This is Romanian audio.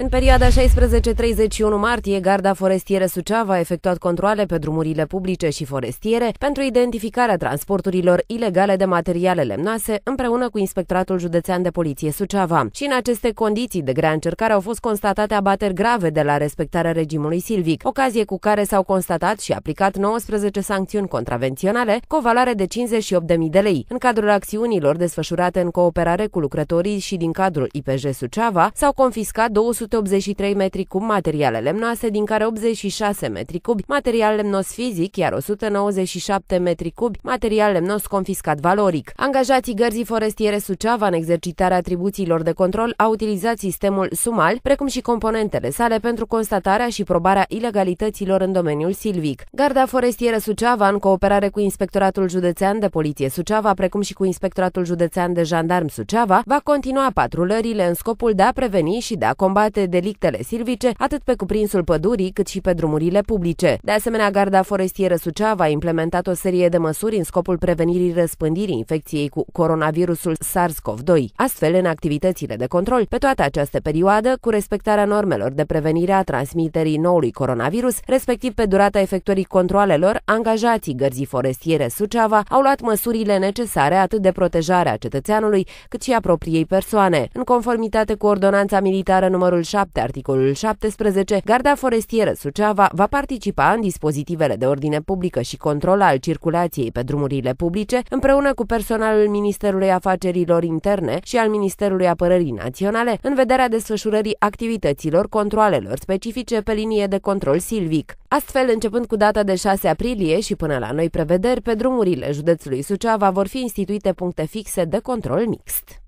În perioada 16-31 martie, Garda Forestieră Suceava a efectuat controle pe drumurile publice și forestiere pentru identificarea transporturilor ilegale de materiale lemnoase împreună cu Inspectoratul Județean de Poliție Suceava. Și în aceste condiții de grea încercare au fost constatate abateri grave de la respectarea regimului silvic, ocazie cu care s-au constatat și aplicat 19 sancțiuni contravenționale cu o valoare de 58.000 de lei. În cadrul acțiunilor desfășurate în cooperare cu lucrătorii și din cadrul IPJ Suceava, s-au confiscat 200 183 metri cub materiale lemnoase, din care 86 metri cubi material lemnos fizic, iar 197 metri cubi material lemnos confiscat valoric. Angajații gărzii forestiere Suceava, în exercitarea atribuțiilor de control, au utilizat sistemul Sumal, precum și componentele sale pentru constatarea și probarea ilegalităților în domeniul silvic. Garda forestieră Suceava, în cooperare cu Inspectoratul Județean de Poliție Suceava, precum și cu Inspectoratul Județean de Jandarm Suceava, va continua patrulările în scopul de a preveni și de a combate toate delictele silvice, atât pe cuprinsul pădurii, cât și pe drumurile publice. De asemenea, Garda Forestieră Suceava a implementat o serie de măsuri în scopul prevenirii răspândirii infecției cu coronavirusul SARS-CoV-2. Astfel, în activitățile de control, pe toată această perioadă, cu respectarea normelor de prevenire a transmiterii noului coronavirus, respectiv pe durata efectuării controalelor, angajații Gărzii Forestiere Suceava au luat măsurile necesare atât de protejarea cetățeanului, cât și a propriei persoane. În conformitate cu ordonanța militară numărul 7, articolul 17, Garda Forestieră Suceava va participa în dispozitivele de ordine publică și control al circulației pe drumurile publice, împreună cu personalul Ministerului Afacerilor Interne și al Ministerului Apărării Naționale, în vederea desfășurării activităților controalelor specifice pe linie de control silvic. Astfel, începând cu data de 6 aprilie și până la noi prevederi, pe drumurile județului Suceava vor fi instituite puncte fixe de control mixt.